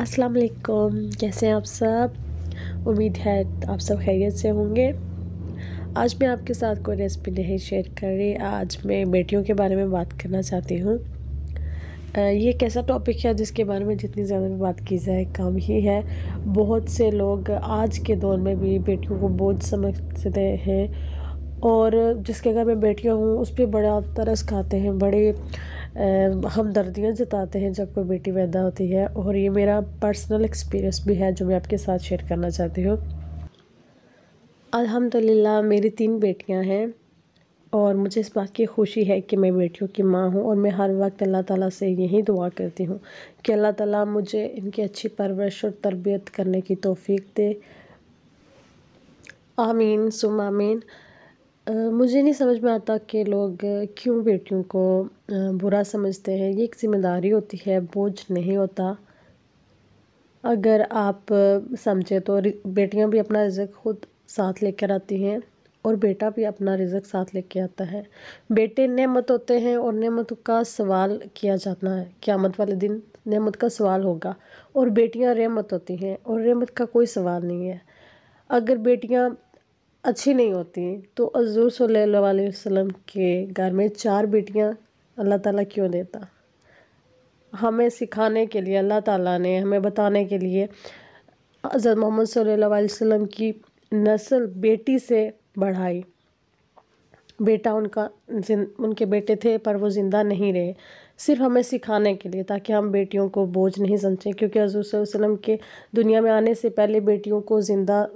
अस्सलाम वालेकुम कैसे हैं आप सब उम्मीद है आप सब खैरियत से होंगे आज मैं आपके साथ कोई रेसिपी नहीं शेयर कर रही आज मैं बेटियों के बारे में बात करना चाहती हूँ ये कैसा टॉपिक है जिसके बारे में जितनी ज़्यादा भी बात की जाए कम ही है बहुत से लोग आज के दौर में भी बेटियों को बोझ समझते हैं और जिसके घर में बेटियाँ हूँ उस पर बड़ा तरस खाते हैं बड़े हमदर्दियाँ जताते हैं जब कोई बेटी पैदा होती है और ये मेरा पर्सनल एक्सपीरियंस भी है जो मैं आपके साथ शेयर करना चाहती हूँ अल्हम्दुलिल्लाह मेरी तीन बेटियाँ हैं और मुझे इस बात की खुशी है कि मैं बेटियों की माँ हूँ और मैं हर वक्त अल्लाह ताला से यही दुआ करती हूँ कि अल्लाह ताला मुझे इनकी अच्छी परवरिश और तरबियत करने की तोफ़ी दे आमीन सुम आमीन मुझे नहीं समझ में आता कि लोग क्यों बेटियों को बुरा समझते हैं ये एक ज़िम्मेदारी होती है बोझ नहीं होता अगर आप समझे तो बेटियां भी अपना रिज़क खुद साथ लेकर आती हैं और बेटा भी अपना रिज़क साथ लेकर आता है बेटे नेमत होते हैं और नेमत का सवाल किया जाना है क़्यामत वाले दिन नेमत का सवाल होगा और बेटियां रेमत होती हैं और रेमत का कोई सवाल नहीं है अगर बेटियां अच्छी नहीं होती तो हजूर सल्लल्लाहु वसम के घर में चार बेटियां अल्लाह ताला क्यों देता हमें सिखाने के लिए अल्लाह ताला ने हमें बताने के लिए हज़रत मोहम्मद सल्लल्लाहु अलैहि वसल्लम की नस्ल बेटी से बढ़ाई बेटा उनका उनके बेटे थे पर वो ज़िंदा नहीं रहे सिर्फ हमें सिखाने के लिए ताकि हम बेटियों को बोझ नहीं समझें क्योंकि हजूर वसम के दुनिया में आने से पहले बेटियों को ज़िंदा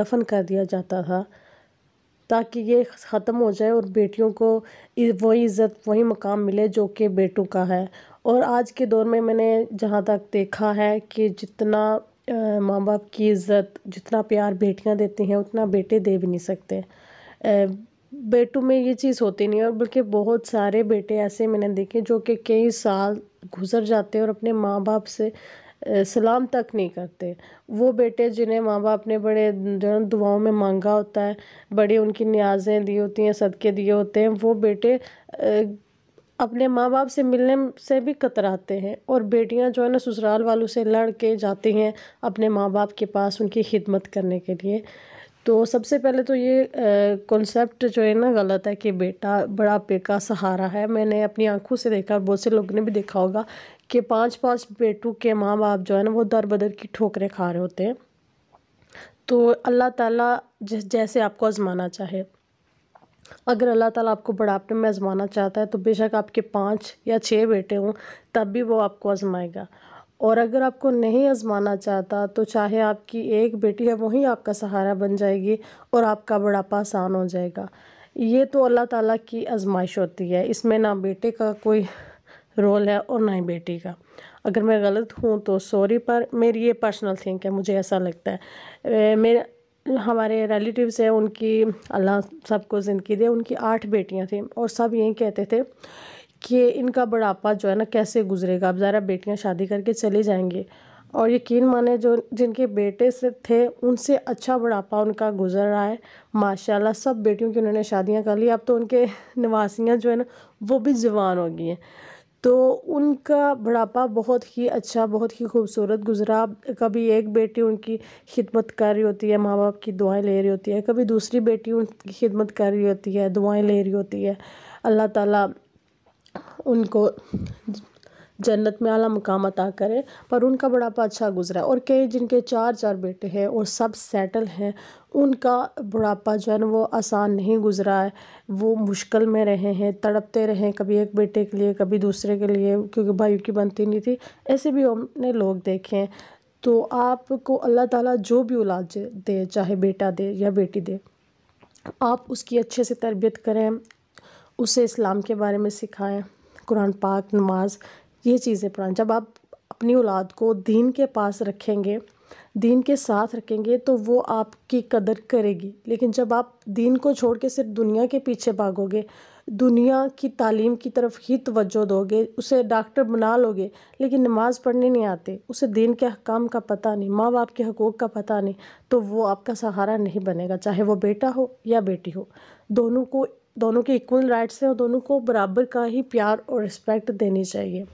दफन कर दिया जाता था ताकि ये ख़त्म हो जाए और बेटियों को वही इज़्ज़त वही मकाम मिले जो कि बेटों का है और आज के दौर में मैंने जहाँ तक देखा है कि जितना माँ बाप की इज़्ज़त जितना प्यार बेटियाँ देती हैं उतना बेटे दे भी नहीं सकते बेटों में ये चीज़ होती नहीं है और बल्कि बहुत सारे बेटे ऐसे मैंने देखे जो कि कई साल गुजर जाते हैं और अपने माँ बाप से सलाम तक नहीं करते वो बेटे जिन्हें माँ बाप ने बड़े जो दुआओं में मांगा होता है बड़े उनकी न्याजें दी होती हैं सदके दिए होते हैं वो बेटे अपने माँ बाप से मिलने से भी कतराते हैं और बेटियाँ जो है ना ससुराल वालों से लड़ के जाती हैं अपने माँ बाप के पास उनकी खिदमत करने के लिए तो सबसे पहले तो ये कॉन्सेप्ट जो है ना गलत है कि बेटा बुढ़ापे का सहारा है मैंने अपनी आंखों से देखा और बहुत से लोगों ने भी देखा होगा कि पांच पांच बेटों के माँ बाप जो है ना वो दर बदर की ठोकरें खा रहे होते हैं तो अल्लाह ताला जैसे आपको आजमाना चाहे अगर अल्लाह ताला आपको बुढ़ापे में आजमाना चाहता है तो बेशक आपके पाँच या छः बेटे हों तब भी वो आपको आजमाएगा और अगर आपको नहीं आज़माना चाहता तो चाहे आपकी एक बेटी है वही आपका सहारा बन जाएगी और आपका बुढ़ापा आसान हो जाएगा ये तो अल्लाह ताला की आजमाइश होती है इसमें ना बेटे का कोई रोल है और ना ही बेटी का अगर मैं गलत हूँ तो सॉरी पर मेरी ये पर्सनल थिंक है मुझे ऐसा लगता है मेरे हमारे रिलेटिव्स हैं उनकी अल्लाह सबको ज़िंदगी दे उनकी आठ बेटियाँ थीं और सब यही कहते थे कि इनका बढ़ापा जो है ना कैसे गुजरेगा अब ज़रा बेटियां शादी करके चले जाएँगे और यकीन माने जो जिनके बेटे से थे उनसे अच्छा बढ़ापा उनका गुजर रहा है माशाल्लाह सब बेटियों की उन्होंने शादियां कर ली अब तो उनके निवासियाँ जो है ना वो भी जवान हो गई हैं तो उनका बढ़ापा बहुत ही अच्छा बहुत ही खूबसूरत गुजरा कभी एक बेटी उनकी खिदमत कर रही होती है माँ बाप की दुआएँ ले रही होती है कभी दूसरी बेटी उनकी खिदमत कर रही होती है दुआएँ ले रही होती है अल्लाह ताली उनको जन्नत में आला मकाम अता करें पर उनका बुढ़ापा अच्छा गुजरा और कई जिनके चार चार बेटे हैं और सब सेटल हैं उनका बुढ़ापा जो है ना वो आसान नहीं गुजरा है वो मुश्किल में रहे हैं तड़पते रहे कभी एक बेटे के लिए कभी दूसरे के लिए क्योंकि भाइयों की बनती नहीं थी ऐसे भी हमने लोग देखे हैं तो आपको अल्लाह ताला जो भी औलाद दे चाहे बेटा दे या बेटी दे आप उसकी अच्छे से तरबियत करें उसे इस्लाम के बारे में सिखाएँ कुरान पाक नमाज ये चीज़ें पढ़ाएँ जब आप अपनी औलाद को दीन के पास रखेंगे दीन के साथ रखेंगे तो वो आपकी कदर करेगी लेकिन जब आप दीन को छोड़ के सिर्फ दुनिया के पीछे भागोगे दुनिया की तालीम की तरफ ही तवज्जो दोगे उसे डॉक्टर बना लोगे लेकिन नमाज़ पढ़ने नहीं आते उसे दीन के अहकाम का पता नहीं माँ बाप के हकूक़ का पता नहीं तो वो आपका सहारा नहीं बनेगा चाहे वो बेटा हो या बेटी हो दोनों को दोनों के इक्वल राइट्स हैं और दोनों को बराबर का ही प्यार और रिस्पेक्ट देनी चाहिए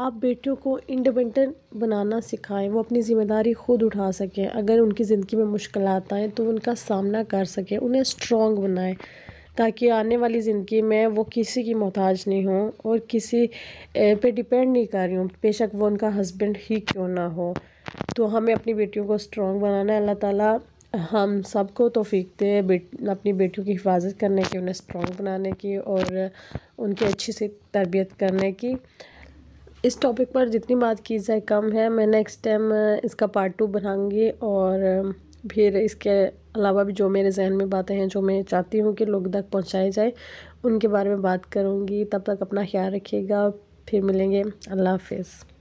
आप बेटियों को इंडिपेंडेंट बनाना सिखाएं वो अपनी ज़िम्मेदारी खुद उठा सकें अगर उनकी ज़िंदगी में मुश्किल आएँ तो उनका सामना कर सकें उन्हें स्ट्रॉन्ग बनाएं ताकि आने वाली ज़िंदगी में वो किसी की मोहताज नहीं हो और किसी पे डिपेंड नहीं कर रही हूँ बेशक वो उनका हस्बैंड ही क्यों ना हो तो हमें अपनी बेटियों को स्ट्रॉन्ग बनाना है अल्लाह ताला हम सबको तोफ़ीक दे बेट अपनी बेटियों की हिफाजत करने की उन्हें स्ट्रॉन्ग बनाने की और उनकी अच्छी सी तरबियत करने की इस टॉपिक पर जितनी बात की जाए कम है मैं नेक्स्ट टाइम इसका पार्ट टू बनाऊँगी और फिर इसके अलावा भी जो मेरे जहन में बातें हैं जो मैं चाहती हूँ कि लोग तक पहुँचाई जाए उनके बारे में बात करूँगी तब तक अपना ख्याल रखिएगा फिर मिलेंगे अल्लाह हाफिज़